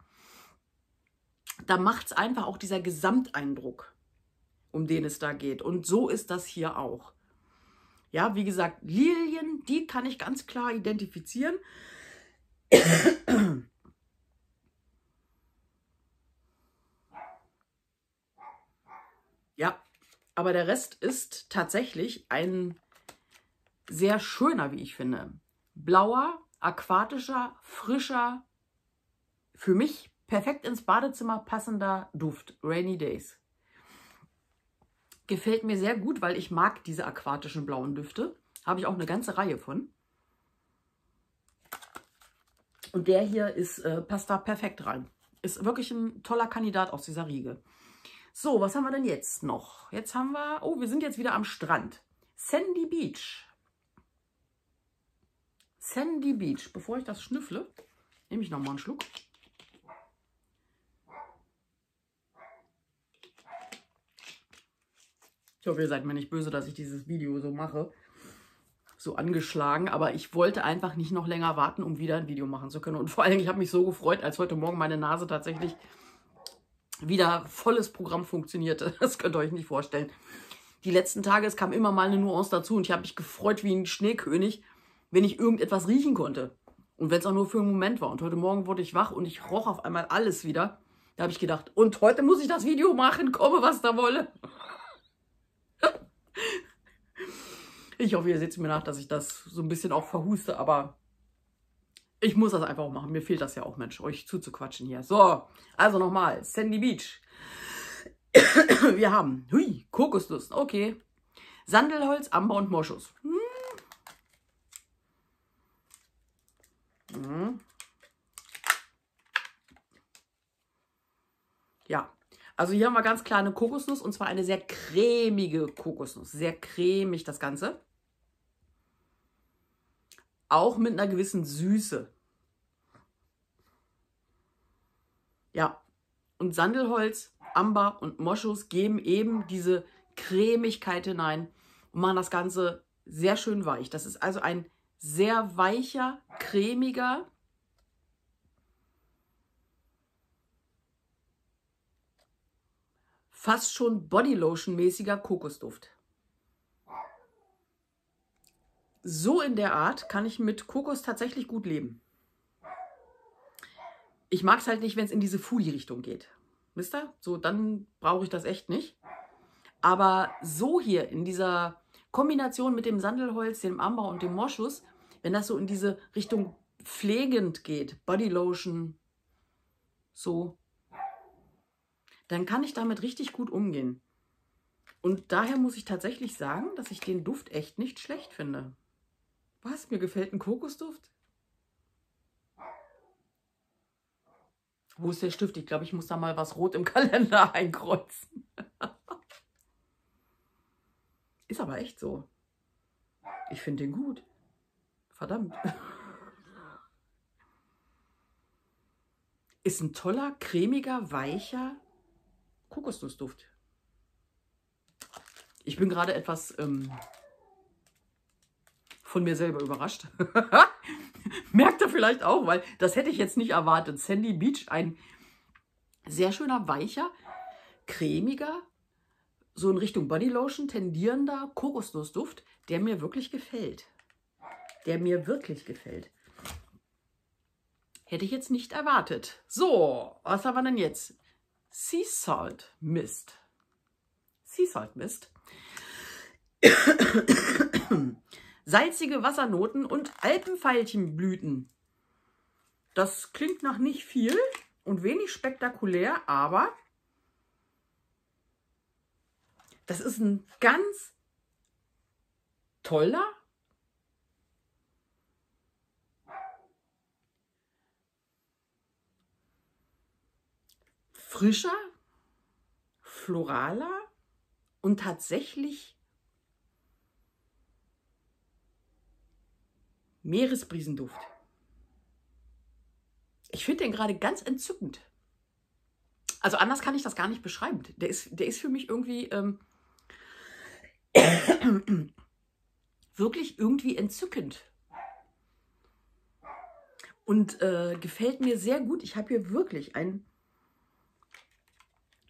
Da macht es einfach auch dieser Gesamteindruck, um den es da geht. Und so ist das hier auch. Ja, wie gesagt, Lilien, die kann ich ganz klar identifizieren. ja, aber der Rest ist tatsächlich ein sehr schöner, wie ich finde blauer, aquatischer, frischer, für mich perfekt ins Badezimmer passender Duft, Rainy Days. Gefällt mir sehr gut, weil ich mag diese aquatischen blauen Düfte. Habe ich auch eine ganze Reihe von. Und der hier ist, äh, passt da perfekt rein. Ist wirklich ein toller Kandidat aus dieser Riege. So, was haben wir denn jetzt noch? Jetzt haben wir, oh, wir sind jetzt wieder am Strand. Sandy Beach. Sandy Beach. Bevor ich das schnüffle, nehme ich nochmal einen Schluck. Ich hoffe, ihr seid mir nicht böse, dass ich dieses Video so mache. So angeschlagen, aber ich wollte einfach nicht noch länger warten, um wieder ein Video machen zu können. Und vor allem, ich habe mich so gefreut, als heute Morgen meine Nase tatsächlich wieder volles Programm funktionierte. [laughs] Das könnt ihr euch nicht vorstellen. Die letzten Tage, es kam immer mal eine Nuance dazu und ich habe mich gefreut wie ein Schneekönig wenn ich irgendetwas riechen konnte. Und wenn es auch nur für einen Moment war. Und heute Morgen wurde ich wach und ich roch auf einmal alles wieder. Da habe ich gedacht, und heute muss ich das Video machen, komme was da wolle. [laughs] ich hoffe, ihr seht es mir nach, dass ich das so ein bisschen auch verhuste, aber ich muss das einfach auch machen. Mir fehlt das ja auch, Mensch, euch zuzuquatschen hier. So, also nochmal, Sandy Beach. [coughs] Wir haben, hui, Kokosnuss, okay. Sandelholz, Amber und Moschus. Hm. Mhm. Ja, also hier haben wir ganz kleine Kokosnuss und zwar eine sehr cremige Kokosnuss. Sehr cremig das Ganze. Auch mit einer gewissen Süße. Ja, und Sandelholz, Amber und Moschus geben eben diese Cremigkeit hinein und machen das Ganze sehr schön weich. Das ist also ein sehr weicher, cremiger. Fast schon Bodylotion-mäßiger Kokosduft. So in der Art kann ich mit Kokos tatsächlich gut leben. Ich mag es halt nicht, wenn es in diese Fuli-Richtung geht. Wisst ihr? So, dann brauche ich das echt nicht. Aber so hier in dieser Kombination mit dem Sandelholz, dem Amber und dem Moschus, wenn das so in diese Richtung pflegend geht, Bodylotion, so, dann kann ich damit richtig gut umgehen. Und daher muss ich tatsächlich sagen, dass ich den Duft echt nicht schlecht finde. Was? Mir gefällt ein Kokosduft? Wo ist der Stift? Ich glaube, ich muss da mal was rot im [laughs] Kalender einkreuzen. Ist aber echt so. Ich finde den gut. Verdammt. [laughs] Ist ein toller, cremiger, weicher Kokosnussduft. Ich bin gerade etwas ähm, von mir selber überrascht. [laughs] Merkt ihr vielleicht auch, weil das hätte ich jetzt nicht erwartet. Sandy Beach, ein sehr schöner, weicher, cremiger so in Richtung Bodylotion tendierender Kokosnussduft, der mir wirklich gefällt. Der mir wirklich gefällt. Hätte ich jetzt nicht erwartet. So, was haben wir denn jetzt? Sea Salt Mist. Sea Salt Mist. [coughs] Salzige Wassernoten und Alpenfeilchenblüten. Das klingt nach nicht viel und wenig spektakulär, aber Das ist ein ganz toller, frischer, floraler und tatsächlich Meeresbrisenduft. Ich finde den gerade ganz entzückend. Also anders kann ich das gar nicht beschreiben. Der ist, der ist für mich irgendwie ähm, [coughs] wirklich irgendwie entzückend. Und äh, gefällt mir sehr gut. Ich habe hier wirklich einen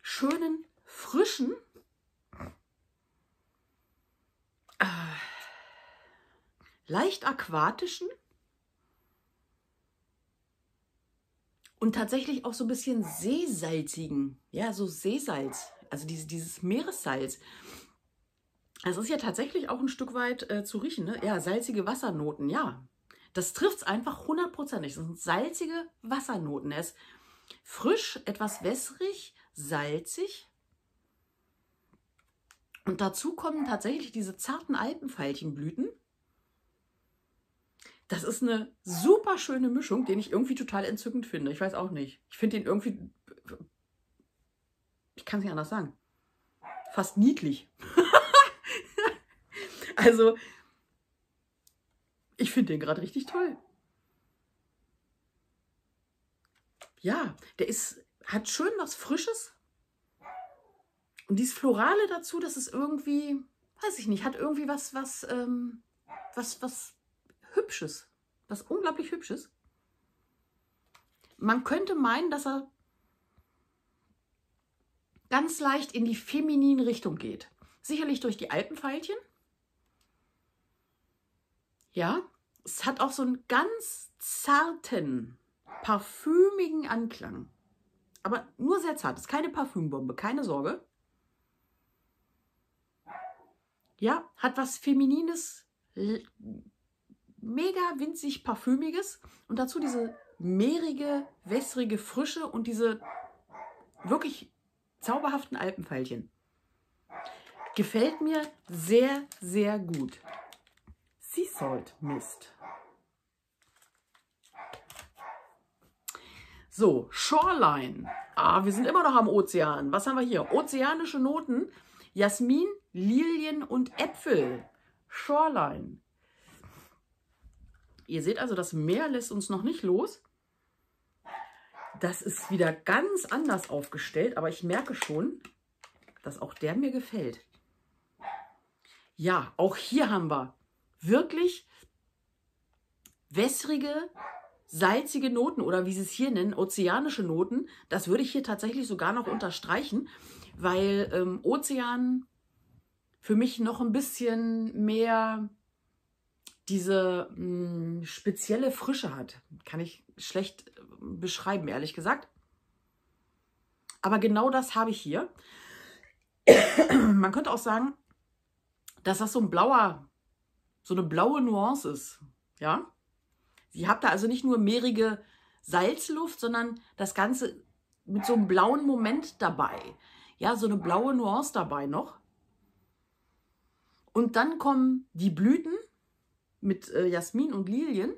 schönen, frischen, äh, leicht aquatischen und tatsächlich auch so ein bisschen seesalzigen, ja, so Seesalz, also diese, dieses Meeressalz. Es ist ja tatsächlich auch ein Stück weit äh, zu riechen, ne? Ja, salzige Wassernoten, ja. Das trifft es einfach hundertprozentig. Das sind salzige Wassernoten. Er ist frisch, etwas wässrig, salzig. Und dazu kommen tatsächlich diese zarten Alpenfeilchenblüten. Das ist eine super schöne Mischung, den ich irgendwie total entzückend finde. Ich weiß auch nicht. Ich finde den irgendwie, ich kann es nicht anders sagen, fast niedlich. [laughs] Also, ich finde den gerade richtig toll. Ja, der ist, hat schön was Frisches. Und dieses Florale dazu, das ist irgendwie, weiß ich nicht, hat irgendwie was, was, ähm, was, was Hübsches. Was unglaublich Hübsches. Man könnte meinen, dass er ganz leicht in die feminine Richtung geht. Sicherlich durch die Alpenfeilchen, ja, es hat auch so einen ganz zarten, parfümigen Anklang. Aber nur sehr zart. Es ist keine Parfümbombe, keine Sorge. Ja, hat was Feminines, mega winzig Parfümiges. Und dazu diese mehrige, wässrige Frische und diese wirklich zauberhaften Alpenpfeilchen. Gefällt mir sehr, sehr gut. Sea Salt Mist. So, Shoreline. Ah, wir sind immer noch am Ozean. Was haben wir hier? Ozeanische Noten. Jasmin, Lilien und Äpfel. Shoreline. Ihr seht also, das Meer lässt uns noch nicht los. Das ist wieder ganz anders aufgestellt, aber ich merke schon, dass auch der mir gefällt. Ja, auch hier haben wir wirklich wässrige, salzige Noten oder wie sie es hier nennen, ozeanische Noten. Das würde ich hier tatsächlich sogar noch unterstreichen, weil ähm, Ozean für mich noch ein bisschen mehr diese mh, hm, spezielle Frische hat. Kann ich schlecht äh, beschreiben, ehrlich gesagt. Aber genau das habe ich hier. [clears throat] Man könnte auch sagen, dass das so ein blauer so eine blaue Nuance ist. Ja? Sie habt da also nicht nur mehrige Salzluft, sondern das Ganze mit so einem blauen Moment dabei. Ja, so eine blaue Nuance dabei noch. Und dann kommen die Blüten mit äh, Jasmin und Lilien.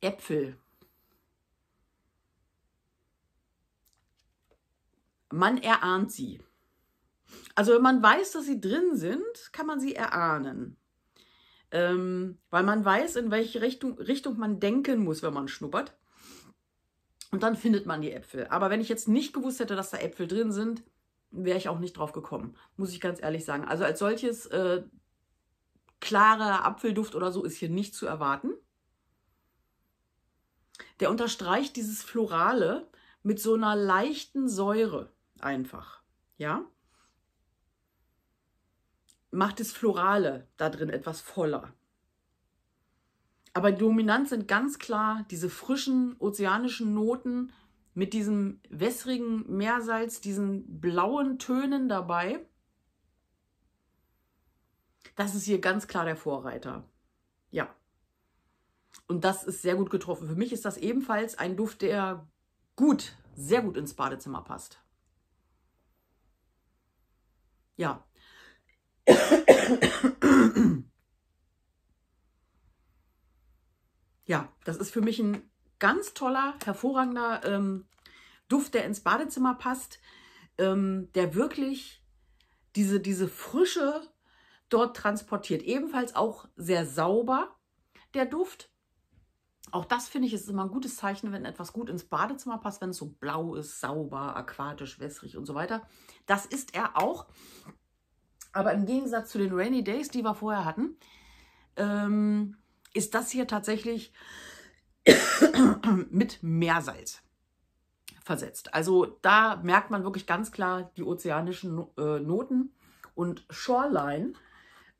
Äpfel. Man erahnt sie. Also wenn man weiß, dass sie drin sind, kann man sie erahnen. Ähm, weil man weiß, in welche Richtung, Richtung man denken muss, wenn man schnuppert. Und dann findet man die Äpfel. Aber wenn ich jetzt nicht gewusst hätte, dass da Äpfel drin sind, wäre ich auch nicht drauf gekommen, muss ich ganz ehrlich sagen. Also als solches äh, klarer Apfelduft oder so ist hier nicht zu erwarten. Der unterstreicht dieses Florale mit so einer leichten Säure einfach. Ja, macht das Florale da drin etwas voller. Aber dominant sind ganz klar diese frischen ozeanischen Noten mit diesem wässrigen Meersalz, diesen blauen Tönen dabei. Das ist hier ganz klar der Vorreiter. Ja. Und das ist sehr gut getroffen. Für mich ist das ebenfalls ein Duft, der gut, sehr gut ins Badezimmer passt. Ja, ja, das ist für mich ein ganz toller, hervorragender ähm, Duft, der ins Badezimmer passt, ähm, der wirklich diese, diese Frische dort transportiert. Ebenfalls auch sehr sauber, der Duft. Auch das finde ich ist immer ein gutes Zeichen, wenn etwas gut ins Badezimmer passt, wenn es so blau ist, sauber, aquatisch, wässrig und so weiter. Das ist er auch. Aber im Gegensatz zu den Rainy Days, die wir vorher hatten, ähm, ist das hier tatsächlich [coughs] mit Meersalz versetzt. Also da merkt man wirklich ganz klar die ozeanischen äh, Noten und Shoreline,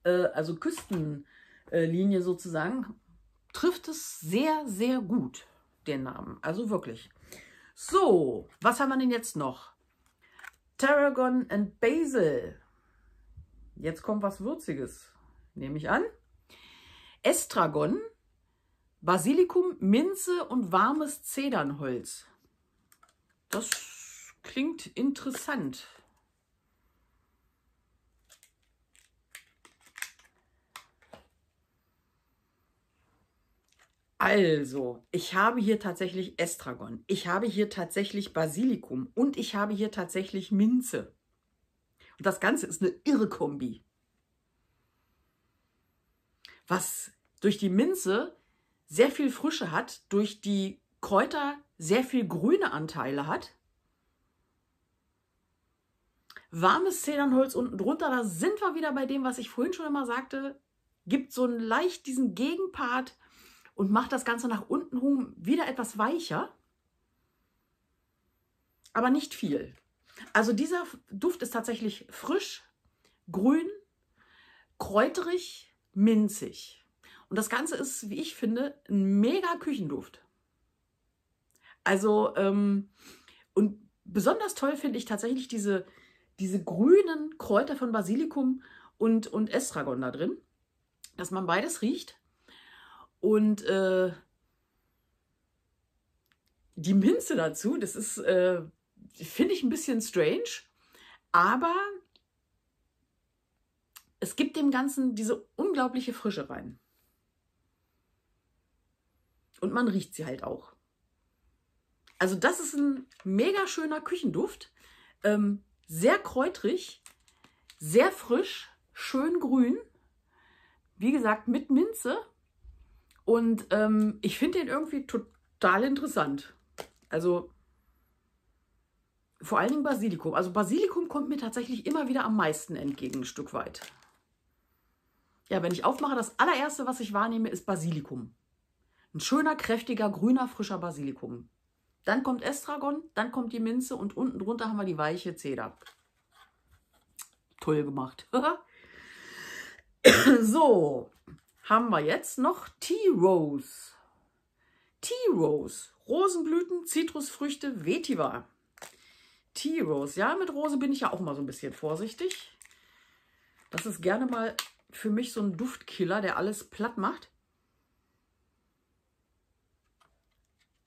äh, also Küstenlinie äh, sozusagen, trifft es sehr, sehr gut, den Namen. Also wirklich. So, was haben wir denn jetzt noch? Tarragon and Basil Jetzt kommt was Würziges, nehme ich an. Estragon, Basilikum, Minze und warmes Zedernholz. Das klingt interessant. Also, ich habe hier tatsächlich Estragon, ich habe hier tatsächlich Basilikum und ich habe hier tatsächlich Minze. Das Ganze ist eine irre Kombi. Was durch die Minze sehr viel Frische hat, durch die Kräuter sehr viel grüne Anteile hat. Warmes Zedernholz unten drunter, da sind wir wieder bei dem, was ich vorhin schon immer sagte, gibt so leicht diesen Gegenpart und macht das Ganze nach unten rum wieder etwas weicher, aber nicht viel. Also dieser Duft ist tatsächlich frisch, grün, kräuterig, minzig. Und das Ganze ist, wie ich finde, ein mega Küchenduft. Also, ähm, und besonders toll finde ich tatsächlich diese, diese grünen Kräuter von Basilikum und, und Estragon da drin, dass man beides riecht. Und äh, die Minze dazu, das ist, äh, finde ich ein bisschen strange, aber es gibt dem Ganzen diese unglaubliche Frische rein. Und man riecht sie halt auch. Also das ist ein mega schöner Küchenduft. Ähm, sehr kräutrig, sehr frisch, schön grün. Wie gesagt, mit Minze. Und ähm, ich finde den irgendwie total interessant. Also vor allen Dingen Basilikum. Also Basilikum kommt mir tatsächlich immer wieder am meisten entgegen, ein Stück weit. Ja, wenn ich aufmache, das allererste, was ich wahrnehme, ist Basilikum. Ein schöner, kräftiger, grüner, frischer Basilikum. Dann kommt Estragon, dann kommt die Minze und unten drunter haben wir die weiche Zeder. Toll gemacht. [laughs] so, haben wir jetzt noch Tea Rose. Tea Rose, Rosenblüten, Zitrusfrüchte, Vetiver. T-Rose. Ja, mit Rose bin ich ja auch mal so ein bisschen vorsichtig. Das ist gerne mal für mich so ein Duftkiller, der alles platt macht.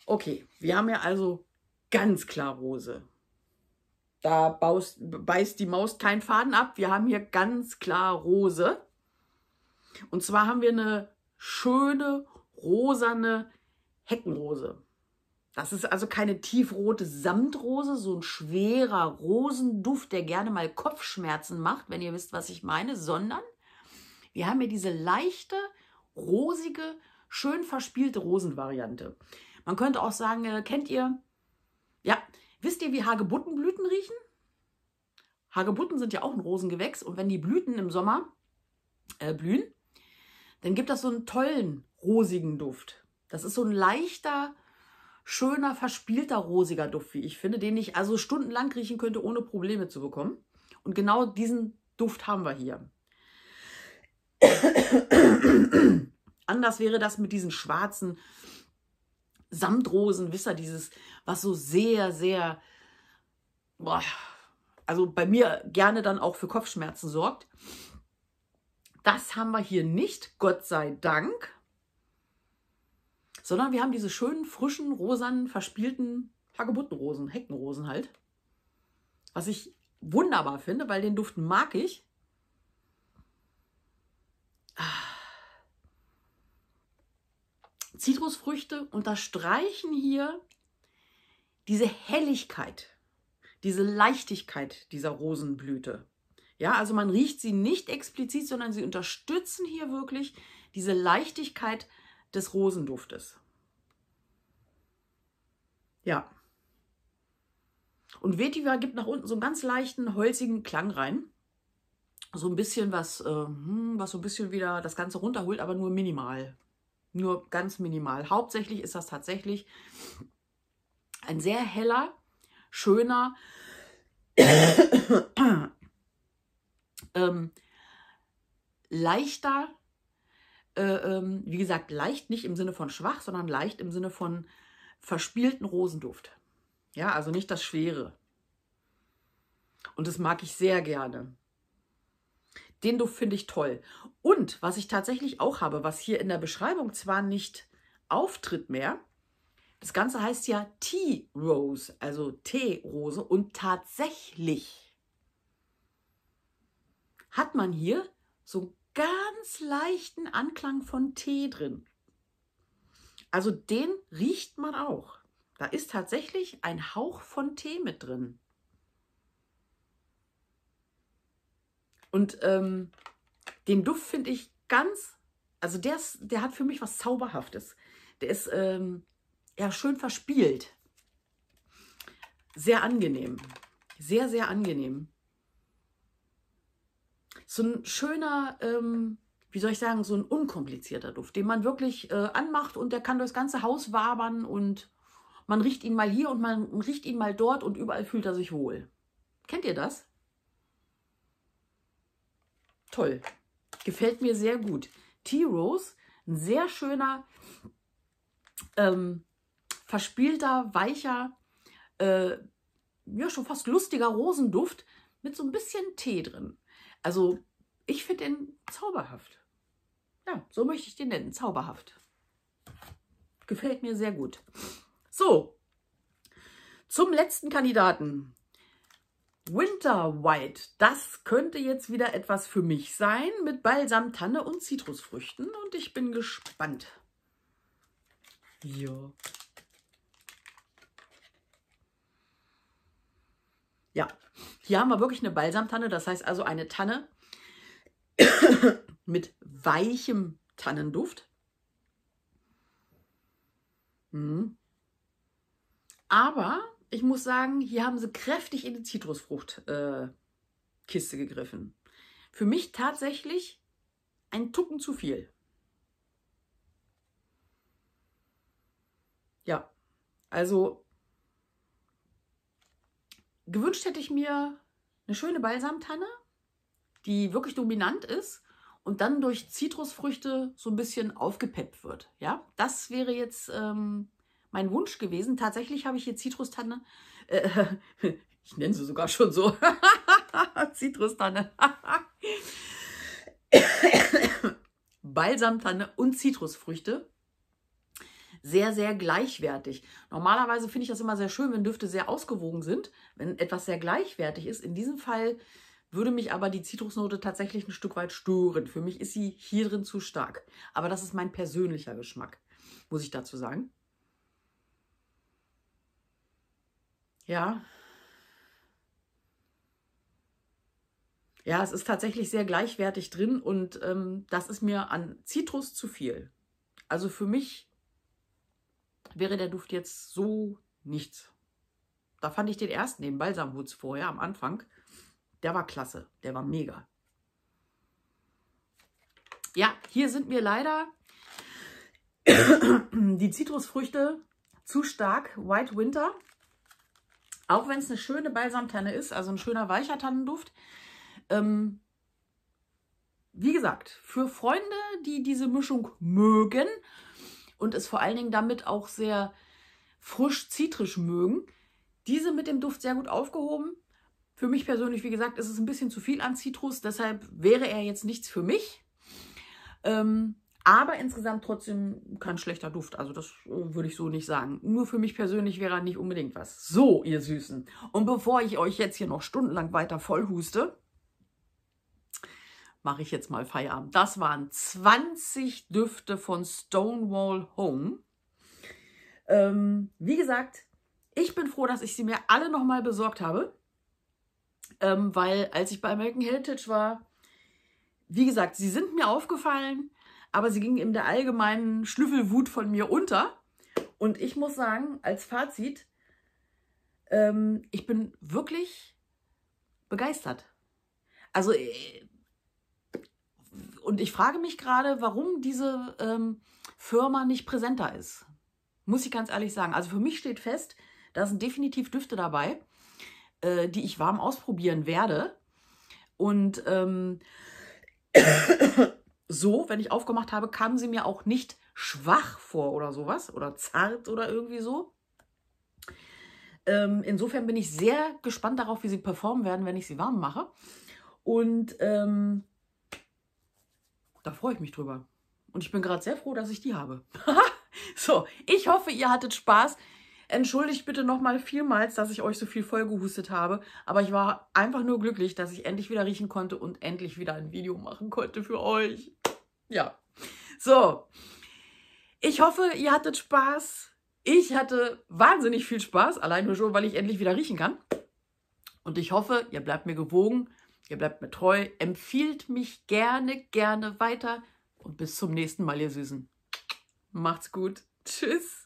Okay, wir haben ja also ganz klar Rose. Da baust, beißt die Maus keinen Faden ab. Wir haben hier ganz klar Rose. Und zwar haben wir eine schöne, rosane Heckenrose. Das ist also keine tiefrote Samtrose, so ein schwerer Rosenduft, der gerne mal Kopfschmerzen macht, wenn ihr wisst, was ich meine, sondern wir haben hier diese leichte, rosige, schön verspielte Rosenvariante. Man könnte auch sagen, äh, kennt ihr, ja, wisst ihr, wie Hagebuttenblüten riechen? Hagebutten sind ja auch ein Rosengewächs und wenn die Blüten im Sommer äh, blühen, dann gibt das so einen tollen, rosigen Duft. Das ist so ein leichter, schöner, verspielter, rosiger Duft, wie ich finde, den ich also stundenlang riechen könnte, ohne Probleme zu bekommen. Und genau diesen Duft haben wir hier. [coughs] Anders wäre das mit diesen schwarzen Samtrosen, wisst ihr, dieses, was so sehr, sehr, boah, also bei mir gerne dann auch für Kopfschmerzen sorgt. Das haben wir hier nicht, Gott sei Dank sondern wir haben diese schönen, frischen, rosanen, verspielten Hagebuttenrosen, Heckenrosen halt. Was ich wunderbar finde, weil den Duft mag ich. Zitrusfrüchte unterstreichen hier diese Helligkeit, diese Leichtigkeit dieser Rosenblüte. Ja, also man riecht sie nicht explizit, sondern sie unterstützen hier wirklich diese Leichtigkeit des Rosenduftes. Ja. Und Vetiver gibt nach unten so einen ganz leichten, holzigen Klang rein. So ein bisschen was, äh, hm, was so ein bisschen wieder das Ganze runterholt, aber nur minimal. Nur ganz minimal. Hauptsächlich ist das tatsächlich ein sehr heller, schöner, [coughs] ähm, leichter, äh, ähm, wie gesagt, leicht nicht im Sinne von schwach, sondern leicht im Sinne von verspielten Rosenduft. Ja, also nicht das Schwere. Und das mag ich sehr gerne. Den Duft finde ich toll. Und was ich tatsächlich auch habe, was hier in der Beschreibung zwar nicht auftritt mehr, das Ganze heißt ja Tea Rose, also Teerose. Und tatsächlich hat man hier so ein ganz leichten Anklang von Tee drin. Also den riecht man auch. Da ist tatsächlich ein Hauch von Tee mit drin. Und ähm, den Duft finde ich ganz, also der, ist, der hat für mich was Zauberhaftes. Der ist ähm, ja schön verspielt. Sehr angenehm. Sehr, sehr angenehm so ein schöner, ähm, wie soll ich sagen, so ein unkomplizierter Duft, den man wirklich äh, anmacht und der kann durchs ganze Haus wabern und man riecht ihn mal hier und man riecht ihn mal dort und überall fühlt er sich wohl. Kennt ihr das? Toll. Gefällt mir sehr gut. Tea-Rose, ein sehr schöner, ähm, verspielter, weicher, äh, ja schon fast lustiger Rosenduft mit so ein bisschen Tee drin. Also ich finde den zauberhaft. Ja, so möchte ich den nennen, zauberhaft. Gefällt mir sehr gut. So, zum letzten Kandidaten. Winter White, das könnte jetzt wieder etwas für mich sein mit Balsam, Tanne und Zitrusfrüchten und ich bin gespannt. Ja. Ja, hier haben wir wirklich eine Balsamtanne, das heißt also eine Tanne [coughs] mit weichem Tannenduft. Mhm. Aber ich muss sagen, hier haben sie kräftig in die Zitrusfruchtkiste äh, gegriffen. Für mich tatsächlich ein Tucken zu viel. Ja, also gewünscht hätte ich mir eine schöne Balsamtanne, die wirklich dominant ist und dann durch Zitrusfrüchte so ein bisschen aufgepeppt wird. Ja, das wäre jetzt ähm, mein Wunsch gewesen. Tatsächlich habe ich hier Zitrustanne. Äh, [laughs] ich nenne sie sogar schon so. [laughs] Zitrustanne. [coughs] Balsamtanne und Zitrusfrüchte sehr, sehr gleichwertig. Normalerweise finde ich das immer sehr schön, wenn Düfte sehr ausgewogen sind, wenn etwas sehr gleichwertig ist. In diesem Fall würde mich aber die Zitrusnote tatsächlich ein Stück weit stören. Für mich ist sie hier drin zu stark. Aber das ist mein persönlicher Geschmack, muss ich dazu sagen. Ja. Ja, es ist tatsächlich sehr gleichwertig drin und ähm, das ist mir an Zitrus zu viel. Also für mich wäre der Duft jetzt so nichts. Da fand ich den ersten, den Balsamwoods vorher am Anfang, der war klasse, der war mega. Ja, hier sind mir leider [coughs] die Zitrusfrüchte zu stark. White Winter, auch wenn es eine schöne Balsamtanne ist, also ein schöner weicher Tannenduft. Ähm, wie gesagt, für Freunde, die diese Mischung mögen, und es vor allen Dingen damit auch sehr frisch zitrisch mögen. Diese mit dem Duft sehr gut aufgehoben. Für mich persönlich, wie gesagt, ist es ein bisschen zu viel an Zitrus, deshalb wäre er jetzt nichts für mich. Ähm, aber insgesamt trotzdem kein schlechter Duft. Also das äh, würde ich so nicht sagen. Nur für mich persönlich wäre er nicht unbedingt was. So, ihr Süßen. Und bevor ich euch jetzt hier noch stundenlang weiter vollhuste, mache ich jetzt mal Feierabend. Das waren 20 Düfte von Stonewall Home. Ähm, wie gesagt, ich bin froh, dass ich sie mir alle nochmal besorgt habe, ähm, weil als ich bei American Heritage war, wie gesagt, sie sind mir aufgefallen, aber sie gingen in der allgemeinen Schnüffelwut von mir unter. Und ich muss sagen, als Fazit, ähm, ich bin wirklich begeistert. Also äh, und ich frage mich gerade, warum diese ähm, Firma nicht präsenter ist. Muss ich ganz ehrlich sagen. Also für mich steht fest, da sind definitiv Düfte dabei, äh, die ich warm ausprobieren werde. Und ähm, [coughs] so, wenn ich aufgemacht habe, kamen sie mir auch nicht schwach vor oder sowas oder zart oder irgendwie so. Ähm, insofern bin ich sehr gespannt darauf, wie sie performen werden, wenn ich sie warm mache. Und ähm, da freue ich mich drüber. Und ich bin gerade sehr froh, dass ich die habe. [laughs] so, ich hoffe, ihr hattet Spaß. Entschuldigt bitte nochmal vielmals, dass ich euch so viel vollgehustet habe. Aber ich war einfach nur glücklich, dass ich endlich wieder riechen konnte und endlich wieder ein Video machen konnte für euch. Ja. So. Ich hoffe, ihr hattet Spaß. Ich hatte wahnsinnig viel Spaß, allein nur schon, weil ich endlich wieder riechen kann. Und ich hoffe, ihr bleibt mir gewogen Ihr bleibt mir treu, empfiehlt mich gerne, gerne weiter und bis zum nächsten Mal, ihr Süßen. Macht's gut. Tschüss.